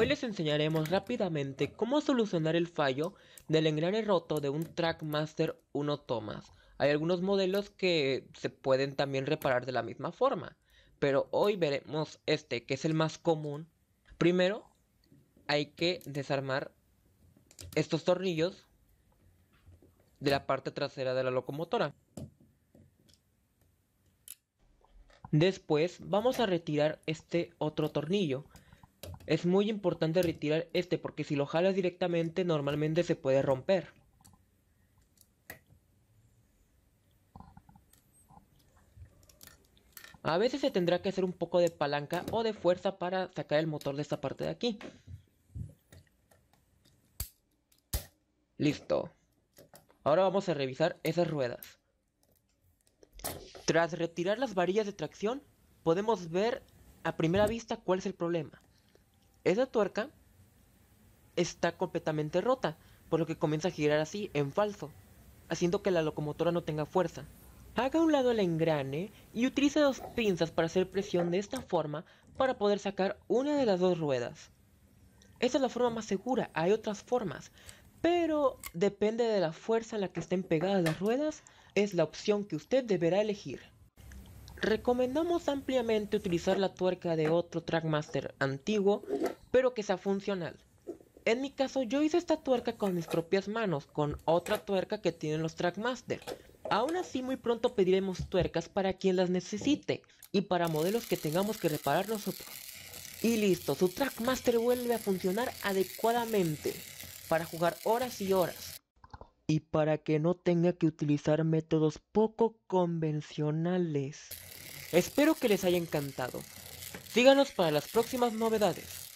Hoy les enseñaremos rápidamente cómo solucionar el fallo del engrane roto de un Trackmaster 1 Thomas. Hay algunos modelos que se pueden también reparar de la misma forma, pero hoy veremos este que es el más común. Primero hay que desarmar estos tornillos de la parte trasera de la locomotora. Después vamos a retirar este otro tornillo es muy importante retirar este porque si lo jalas directamente normalmente se puede romper. A veces se tendrá que hacer un poco de palanca o de fuerza para sacar el motor de esta parte de aquí. Listo. Ahora vamos a revisar esas ruedas. Tras retirar las varillas de tracción, podemos ver a primera vista cuál es el problema. Esa tuerca está completamente rota, por lo que comienza a girar así, en falso, haciendo que la locomotora no tenga fuerza. Haga un lado el engrane y utilice dos pinzas para hacer presión de esta forma para poder sacar una de las dos ruedas. Esta es la forma más segura, hay otras formas, pero depende de la fuerza a la que estén pegadas las ruedas, es la opción que usted deberá elegir. Recomendamos ampliamente utilizar la tuerca de otro Trackmaster antiguo, pero que sea funcional. En mi caso yo hice esta tuerca con mis propias manos, con otra tuerca que tienen los Trackmaster. Aún así muy pronto pediremos tuercas para quien las necesite y para modelos que tengamos que reparar nosotros. Y listo, su Trackmaster vuelve a funcionar adecuadamente para jugar horas y horas y para que no tenga que utilizar métodos poco convencionales. Espero que les haya encantado. Síganos para las próximas novedades.